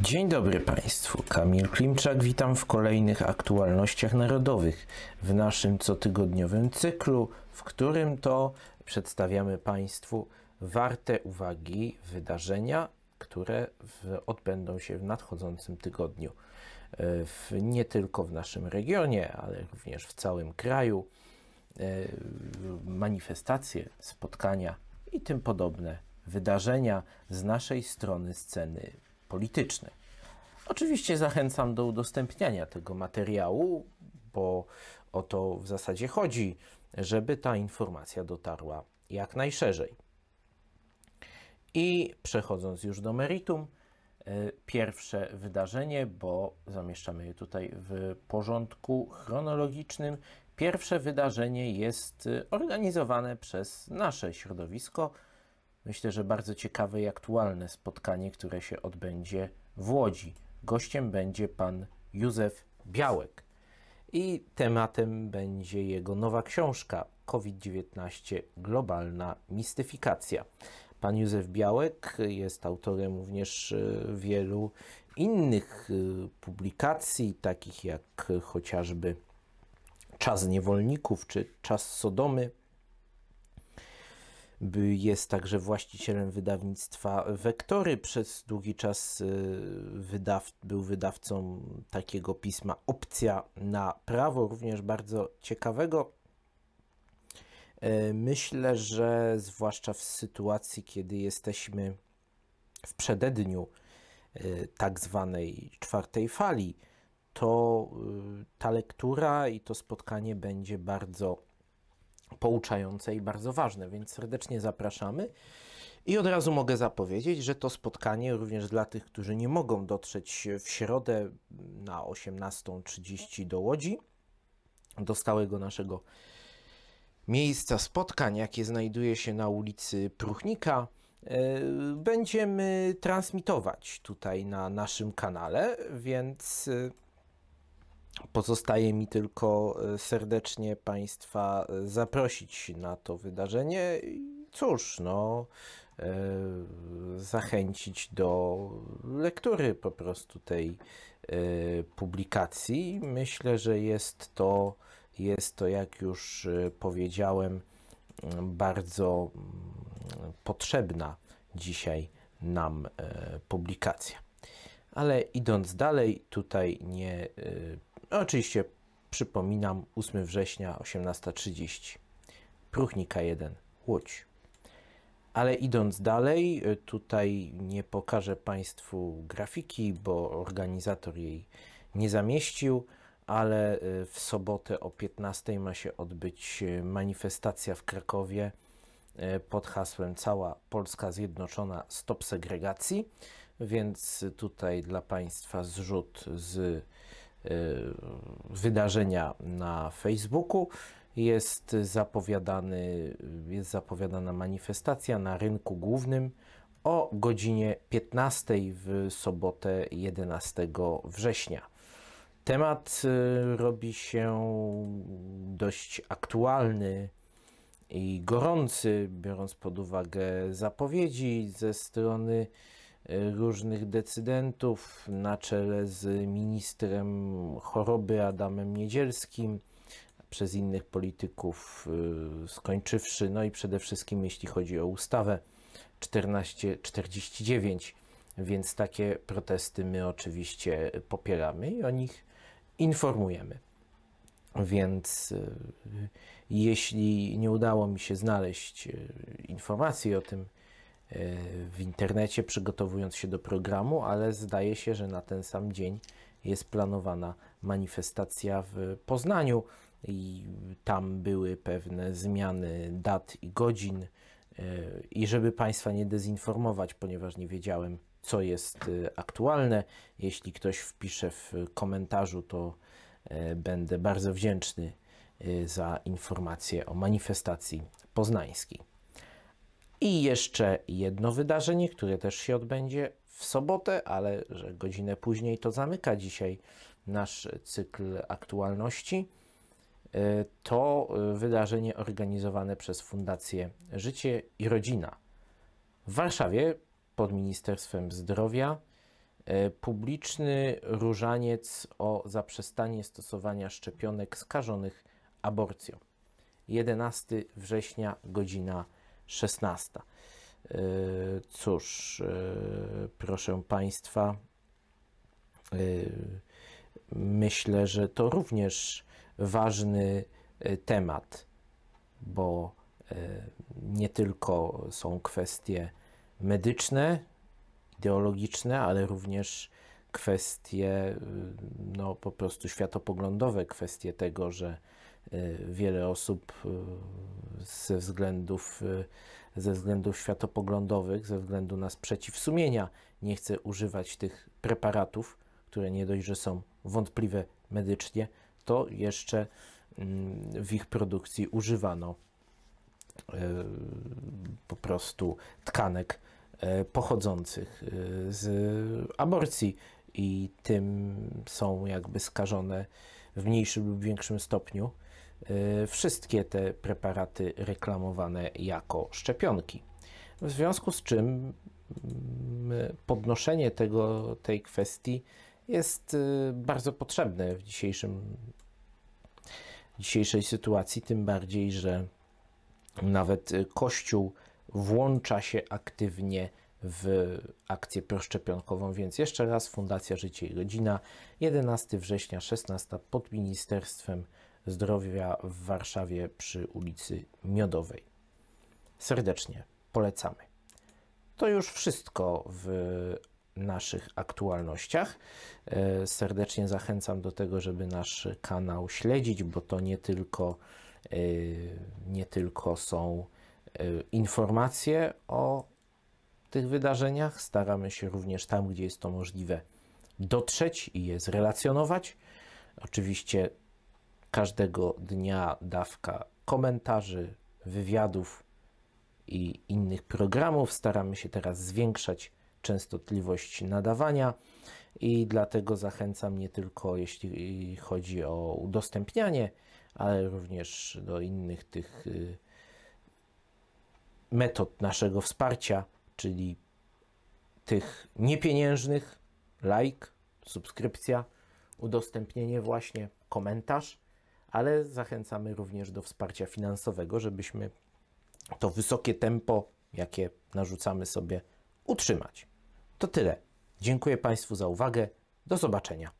Dzień dobry Państwu, Kamil Klimczak, witam w kolejnych aktualnościach narodowych w naszym cotygodniowym cyklu, w którym to przedstawiamy Państwu warte uwagi wydarzenia, które w, odbędą się w nadchodzącym tygodniu. E, w, nie tylko w naszym regionie, ale również w całym kraju. E, manifestacje, spotkania i tym podobne wydarzenia z naszej strony sceny polityczny. Oczywiście zachęcam do udostępniania tego materiału, bo o to w zasadzie chodzi, żeby ta informacja dotarła jak najszerzej. I przechodząc już do meritum, e, pierwsze wydarzenie, bo zamieszczamy je tutaj w porządku chronologicznym. Pierwsze wydarzenie jest e, organizowane przez nasze środowisko, myślę, że bardzo ciekawe i aktualne spotkanie, które się odbędzie w Łodzi. Gościem będzie pan Józef Białek i tematem będzie jego nowa książka COVID-19 Globalna Mistyfikacja. Pan Józef Białek jest autorem również e, wielu innych e, publikacji, takich jak chociażby Czas Niewolników czy Czas Sodomy. Jest także właścicielem wydawnictwa Wektory. Przez długi czas y, wydaw, był wydawcą takiego pisma Opcja na prawo, również bardzo ciekawego. Y, myślę, że zwłaszcza w sytuacji, kiedy jesteśmy w przededniu y, tak zwanej czwartej fali, to ta lektura i to spotkanie będzie bardzo pouczające i bardzo ważne, więc serdecznie zapraszamy. I od razu mogę zapowiedzieć, że to spotkanie również dla tych, którzy nie mogą dotrzeć w środę na 18.30 do Łodzi, do stałego naszego miejsca spotkań, jakie znajduje się na ulicy Pruchnika. E, będziemy transmitować tutaj na naszym kanale, więc e, Pozostaje mi tylko e, serdecznie Państwa e, zaprosić na to wydarzenie i cóż, no, e, zachęcić do lektury po prostu tej publikacji. Myślę, że jest to, jest to jak już powiedziałem, mm, bardzo mm, potrzebna dzisiaj nam publikacja. Ale idąc dalej, tutaj nie no, oczywiście przypominam 8 września 18.30. Pruchnika 1, Łódź. Ale idąc dalej, y, tutaj nie pokażę Państwu grafiki, bo organizator jej nie zamieścił, ale y, w sobotę o 15.00 ma się odbyć y, manifestacja w Krakowie pod hasłem Cała Polska Zjednoczona Stop Segregacji, więc tutaj dla Państwa zrzut z Y, wydarzenia na Facebooku. Jest, zapowiadany, jest zapowiadana manifestacja na rynku głównym o godzinie 15 w sobotę 11 września. Temat y, robi się dość aktualny i gorący, biorąc pod uwagę zapowiedzi ze strony różnych decydentów na czele z ministrem choroby Adamem Niedzielskim, przez innych polityków y, skończywszy, no i przede wszystkim jeśli chodzi o ustawę 1449. Więc takie protesty my oczywiście popieramy i o nich informujemy. Więc y, jeśli nie udało mi się znaleźć y, informacji o tym E, w internecie, przygotowując się do programu, ale zdaje się, że na ten sam dzień jest planowana manifestacja w Poznaniu i tam były pewne zmiany dat i godzin. E, I żeby Państwa nie dezinformować, ponieważ nie wiedziałem, co jest e, aktualne, jeśli ktoś wpisze w komentarzu, to będę bardzo wdzięczny za informację o manifestacji poznańskiej. I jeszcze jedno wydarzenie, które też się odbędzie w sobotę, ale że godzinę później to zamyka dzisiaj nasz cykl aktualności. E, to e, wydarzenie organizowane przez Fundację Życie i Rodzina w Warszawie pod Ministerstwem Zdrowia. E, publiczny różaniec o zaprzestanie stosowania szczepionek skażonych aborcją. 11 września, godzina 16. E, cóż, e, proszę Państwa, e, myślę, że to również ważny temat, bo nie tylko są kwestie medyczne, ideologiczne, ale również kwestie no, po prostu światopoglądowe, kwestie tego, że E, wiele osób e, ze względów, e, ze względów światopoglądowych, ze względu na sprzeciw sumienia nie chce używać tych preparatów, które nie dość, że są wątpliwe medycznie, to jeszcze mm, w ich produkcji używano po prostu tkanek pochodzących z aborcji i tym są jakby skażone w mniejszym lub większym stopniu Y, wszystkie te preparaty reklamowane jako szczepionki. W związku z czym mm, podnoszenie tego, tej kwestii jest y, bardzo potrzebne w dzisiejszym, dzisiejszej sytuacji, tym bardziej, że nawet y, Kościół włącza się aktywnie w akcję proszczepionkową, więc jeszcze raz Fundacja Życie i Rodzina 11 września 16 pod Ministerstwem Zdrowia w Warszawie przy ulicy Miodowej. Serdecznie polecamy. To już wszystko w naszych aktualnościach. E, serdecznie zachęcam do tego, żeby nasz kanał śledzić, bo to nie tylko, e, nie tylko są e, informacje o tych wydarzeniach. Staramy się również tam, gdzie jest to możliwe, dotrzeć i je zrelacjonować. Oczywiście Każdego dnia dawka komentarzy, wywiadów i innych programów. Staramy się teraz zwiększać częstotliwość nadawania i dlatego zachęcam nie tylko jeśli chodzi o udostępnianie, ale również do innych tych y, metod naszego wsparcia, czyli tych niepieniężnych, like, subskrypcja, udostępnienie właśnie, komentarz, ale zachęcamy również do wsparcia finansowego, żebyśmy to wysokie tempo, jakie narzucamy sobie, utrzymać. To tyle. Dziękuję Państwu za uwagę. Do zobaczenia.